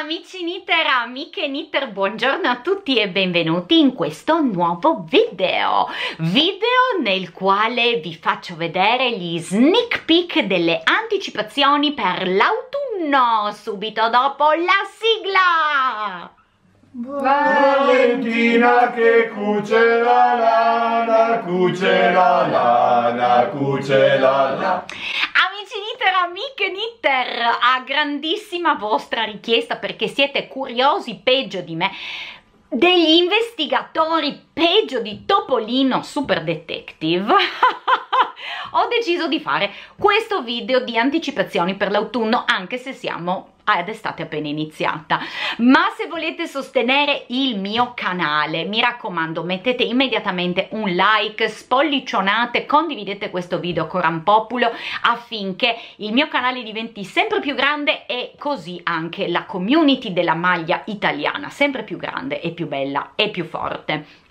Amici knitter, amiche knitter, buongiorno a tutti e benvenuti in questo nuovo video video nel quale vi faccio vedere gli sneak peek delle anticipazioni per l'autunno subito dopo la sigla Valentina che cuce la lana, cuce la lana, cuce la lana Twitter a grandissima vostra richiesta perché siete curiosi peggio di me degli investigatori peggio di Topolino Super Detective ho deciso di fare questo video di anticipazioni per l'autunno anche se siamo ad estate appena iniziata ma se volete sostenere il mio canale mi raccomando mettete immediatamente un like spollicionate condividete questo video con Rampopulo affinché il mio canale diventi sempre più grande e così anche la community della maglia italiana sempre più grande e più bella e più forte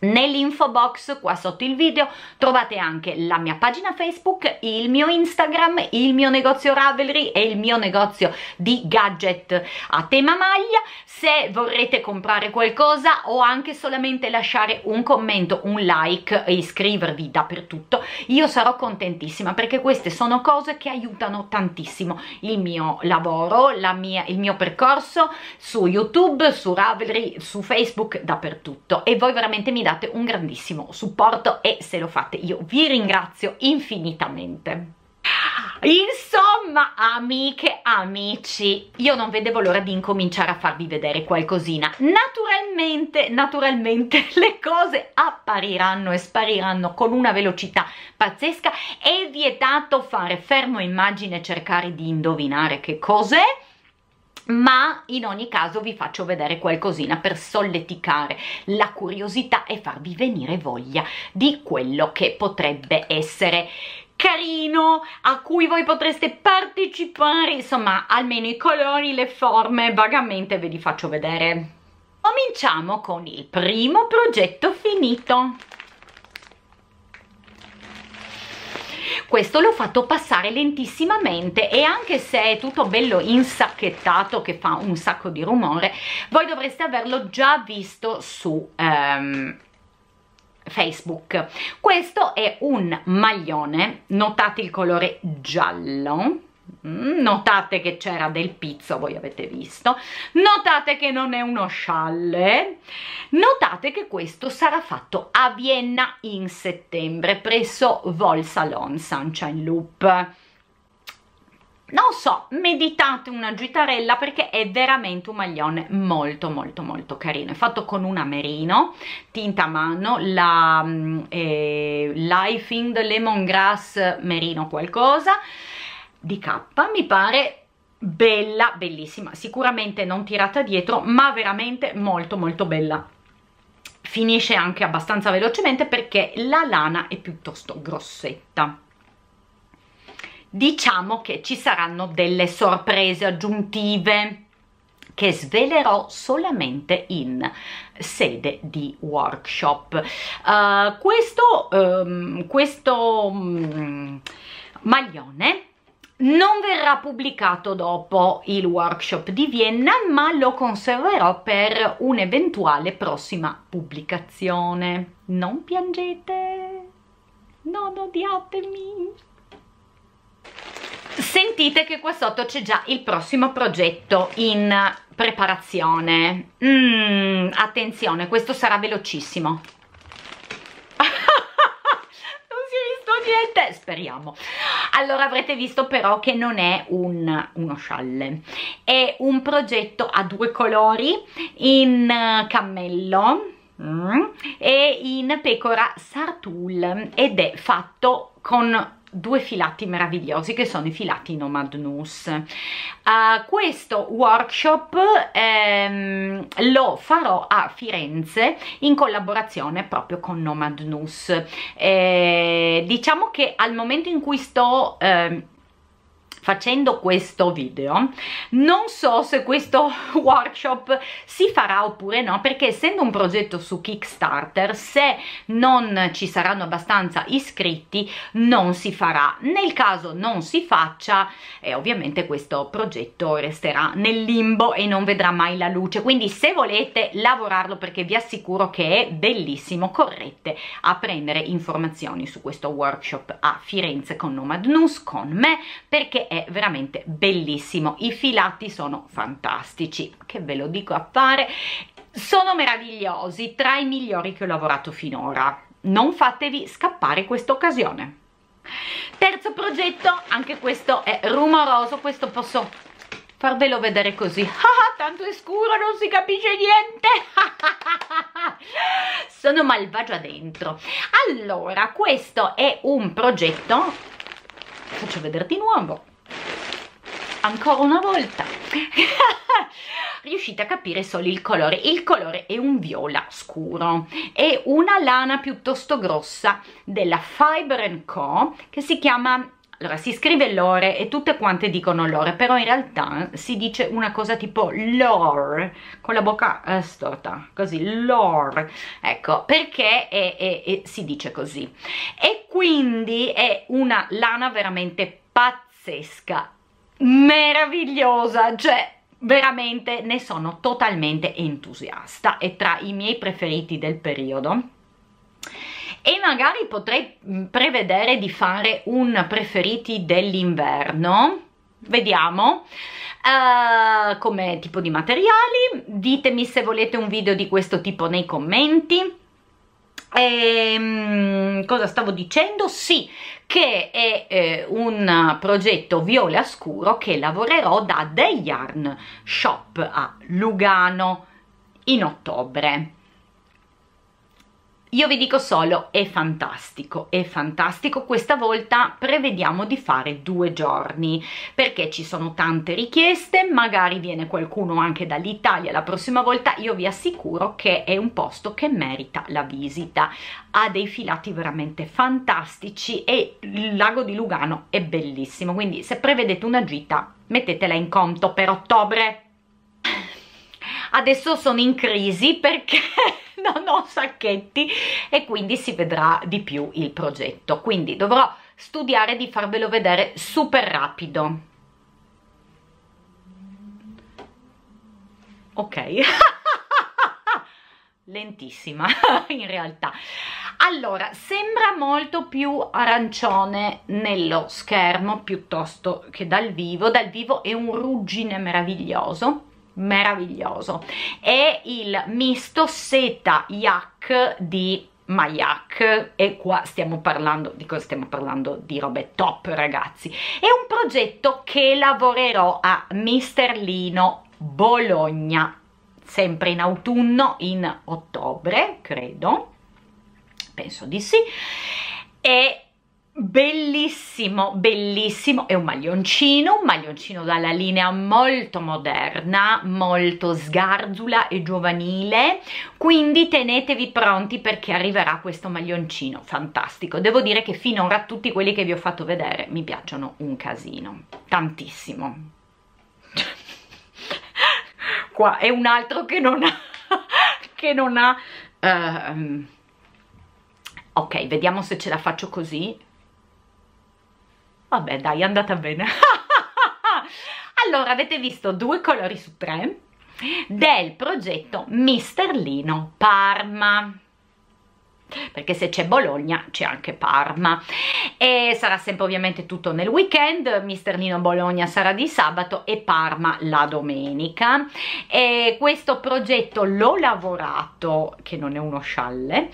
Nell'info box qua sotto il video trovate anche la mia pagina Facebook, il mio Instagram, il mio negozio Ravelry e il mio negozio di gadget a tema maglia. Se vorrete comprare qualcosa o anche solamente lasciare un commento, un like e iscrivervi dappertutto, io sarò contentissima perché queste sono cose che aiutano tantissimo il mio lavoro, mia, il mio percorso su YouTube, su Ravelry, su Facebook, dappertutto. E voi veramente mi date date un grandissimo supporto e se lo fate io vi ringrazio infinitamente. Insomma, amiche, amici, io non vedevo l'ora di incominciare a farvi vedere qualcosina. Naturalmente, naturalmente le cose appariranno e spariranno con una velocità pazzesca. È vietato fare fermo immagine e cercare di indovinare che cos'è ma in ogni caso vi faccio vedere qualcosina per solleticare la curiosità e farvi venire voglia di quello che potrebbe essere carino a cui voi potreste partecipare insomma almeno i colori le forme vagamente ve li faccio vedere cominciamo con il primo progetto finito questo l'ho fatto passare lentissimamente e anche se è tutto bello insacchettato che fa un sacco di rumore voi dovreste averlo già visto su um, Facebook questo è un maglione notate il colore giallo Mm, notate che c'era del pizzo, voi avete visto, notate che non è uno scialle, notate che questo sarà fatto a Vienna in settembre presso Volsalon Sunshine Loop. Non so, meditate una gitarella perché è veramente un maglione molto molto molto carino. È fatto con un merino, tinta a mano, la mm, eh, Life in the Lemongrass merino qualcosa di K mi pare bella, bellissima, sicuramente non tirata dietro ma veramente molto molto bella finisce anche abbastanza velocemente perché la lana è piuttosto grossetta diciamo che ci saranno delle sorprese aggiuntive che svelerò solamente in sede di workshop. Uh, questo, um, questo um, maglione non verrà pubblicato dopo il workshop di Vienna ma lo conserverò per un'eventuale prossima pubblicazione non piangete non odiatemi sentite che qua sotto c'è già il prossimo progetto in preparazione mm, attenzione questo sarà velocissimo non si è visto niente speriamo allora avrete visto però che non è un, uno scialle è un progetto a due colori in eh, cammello mm, e in pecora sartul ed è fatto con due filati meravigliosi che sono i filati Nomad Nus. Uh, ah, questo workshop ehm, lo farò a Firenze in collaborazione proprio con Nomad Nus. Eh, diciamo che al momento in cui sto... Ehm, facendo questo video non so se questo workshop si farà oppure no perché essendo un progetto su Kickstarter se non ci saranno abbastanza iscritti non si farà nel caso non si faccia e eh, ovviamente questo progetto resterà nel limbo e non vedrà mai la luce quindi se volete lavorarlo perché vi assicuro che è bellissimo correte a prendere informazioni su questo workshop a Firenze con Nomad News con me perché è è veramente bellissimo i filati sono fantastici che ve lo dico a fare sono meravigliosi tra i migliori che ho lavorato finora non fatevi scappare questa occasione terzo progetto anche questo è rumoroso questo posso farvelo vedere così ah, tanto è scuro non si capisce niente sono malvagia dentro allora questo è un progetto faccio vedere di nuovo ancora una volta riuscite a capire solo il colore il colore è un viola scuro è una lana piuttosto grossa della Fiber Co che si chiama allora si scrive lore e tutte quante dicono lore però in realtà si dice una cosa tipo lore con la bocca eh, storta così lore ecco perché è, è, è, si dice così e quindi è una lana veramente pazzesca meravigliosa, cioè veramente ne sono totalmente entusiasta, è tra i miei preferiti del periodo e magari potrei mm, prevedere di fare un preferiti dell'inverno vediamo uh, come tipo di materiali ditemi se volete un video di questo tipo nei commenti e, ehm, cosa stavo dicendo? Sì, che è eh, un progetto viola scuro che lavorerò da The Yarn Shop a Lugano in ottobre io vi dico solo, è fantastico, è fantastico, questa volta prevediamo di fare due giorni, perché ci sono tante richieste, magari viene qualcuno anche dall'Italia la prossima volta, io vi assicuro che è un posto che merita la visita, ha dei filati veramente fantastici e il lago di Lugano è bellissimo, quindi se prevedete una gita mettetela in conto per ottobre adesso sono in crisi perché non ho sacchetti e quindi si vedrà di più il progetto quindi dovrò studiare di farvelo vedere super rapido ok lentissima in realtà allora sembra molto più arancione nello schermo piuttosto che dal vivo dal vivo è un ruggine meraviglioso meraviglioso è il misto seta yak di Mayak e qua stiamo parlando di cosa stiamo parlando di robe top ragazzi è un progetto che lavorerò a Misterlino Bologna sempre in autunno in ottobre credo penso di sì e bellissimo bellissimo è un maglioncino un maglioncino dalla linea molto moderna molto sgarzula e giovanile quindi tenetevi pronti perché arriverà questo maglioncino fantastico devo dire che finora tutti quelli che vi ho fatto vedere mi piacciono un casino tantissimo qua è un altro che non ha che non ha uh, ok vediamo se ce la faccio così Vabbè dai, è andata bene. allora, avete visto due colori su tre del progetto Lino Parma perché se c'è Bologna c'è anche Parma e sarà sempre ovviamente tutto nel weekend Mister Nino Bologna sarà di sabato e Parma la domenica e questo progetto l'ho lavorato che non è uno scialle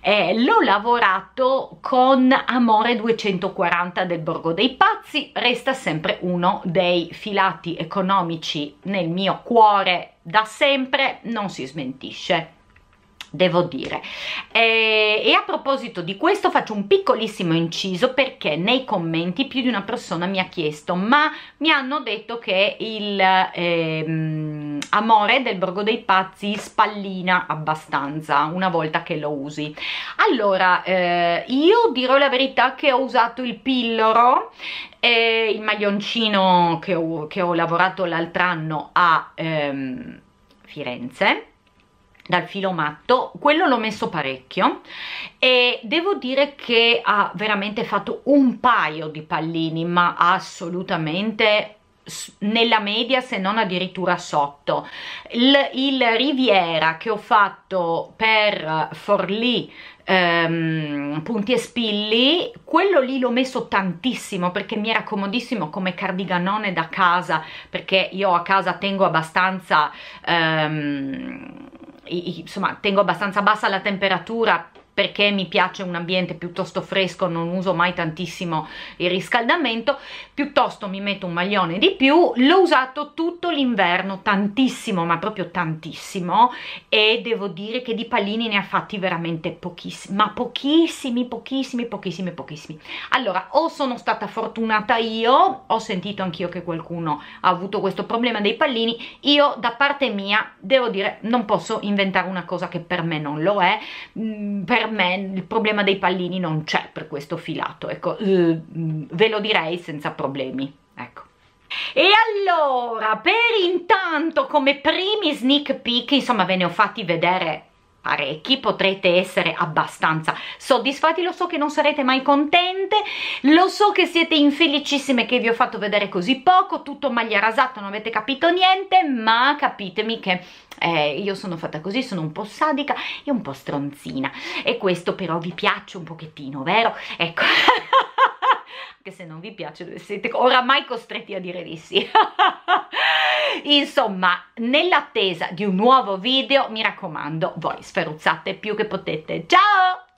eh, l'ho lavorato con Amore 240 del Borgo dei Pazzi resta sempre uno dei filati economici nel mio cuore da sempre non si smentisce devo dire e, eh, e, a proposito di questo faccio un piccolissimo inciso perché nei commenti più di una persona mi ha chiesto ma mi hanno detto che il eh, amore del borgo dei pazzi spallina abbastanza una volta che lo usi allora eh, io dirò la verità che ho usato il pilloro e eh, il maglioncino che ho, che ho lavorato l'altro anno a ehm, Firenze dal filo matto, quello l'ho messo parecchio e devo dire che ha veramente fatto un paio di pallini ma assolutamente nella media se non addirittura sotto il, il Riviera che ho fatto per Forlì ehm, punti e spilli quello lì l'ho messo tantissimo perché mi era comodissimo come cardiganone da casa perché io a casa tengo abbastanza ehm, insomma tengo abbastanza bassa la temperatura perché mi piace un ambiente piuttosto fresco, non uso mai tantissimo il riscaldamento, piuttosto mi metto un maglione di più, l'ho usato tutto l'inverno, tantissimo, ma proprio tantissimo, e devo dire che di pallini ne ha fatti veramente pochissimi, ma pochissimi, pochissimi, pochissimi, pochissimi. Allora, o sono stata fortunata io, ho sentito anch'io che qualcuno ha avuto questo problema dei pallini, io da parte mia, devo dire, non posso inventare una cosa che per me non lo è, mm, per me il problema dei pallini non c'è per questo filato, ecco, eh, ve lo direi senza problemi, ecco. E allora, per intanto, come primi sneak peek, insomma ve ne ho fatti vedere parecchi, potrete essere abbastanza soddisfatti, lo so che non sarete mai contente, lo so che siete infelicissime che vi ho fatto vedere così poco, tutto maglia rasata, non avete capito niente, ma capitemi che eh, io sono fatta così, sono un po' sadica e un po' stronzina e questo però vi piace un pochettino, vero? Ecco... anche se non vi piace, siete oramai costretti a dire di sì. insomma nell'attesa di un nuovo video mi raccomando voi sferuzzate più che potete ciao